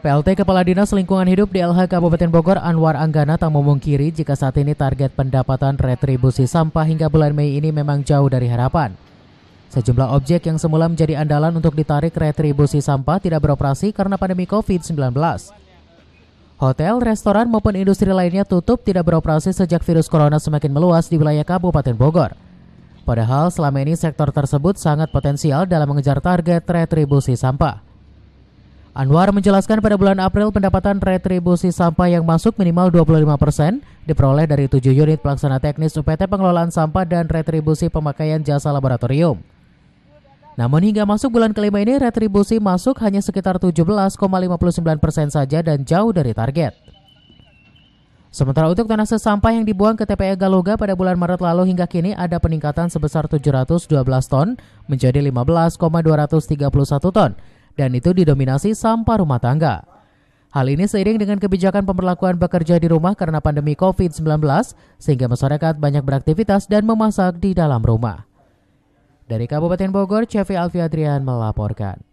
PLT Kepala Dinas Lingkungan Hidup DLH Kabupaten Bogor Anwar Anggana tak memungkiri jika saat ini target pendapatan retribusi sampah hingga bulan Mei ini memang jauh dari harapan. Sejumlah objek yang semula menjadi andalan untuk ditarik retribusi sampah tidak beroperasi karena pandemi COVID-19. Hotel, restoran maupun industri lainnya tutup tidak beroperasi sejak virus corona semakin meluas di wilayah Kabupaten Bogor. Padahal selama ini sektor tersebut sangat potensial dalam mengejar target retribusi sampah. Anwar menjelaskan pada bulan April pendapatan retribusi sampah yang masuk minimal 25% diperoleh dari tujuh unit pelaksana teknis UPT pengelolaan sampah dan retribusi pemakaian jasa laboratorium. Namun hingga masuk bulan kelima ini retribusi masuk hanya sekitar 17,59% persen saja dan jauh dari target. Sementara untuk tonase sampah yang dibuang ke TPA e Galuga pada bulan Maret lalu hingga kini ada peningkatan sebesar 712 ton menjadi 15,231 ton dan itu didominasi sampah rumah tangga. Hal ini seiring dengan kebijakan pemberlakuan bekerja di rumah karena pandemi COVID-19, sehingga masyarakat banyak beraktivitas dan memasak di dalam rumah. Dari Kabupaten Bogor, Cevi Alfiadrian melaporkan.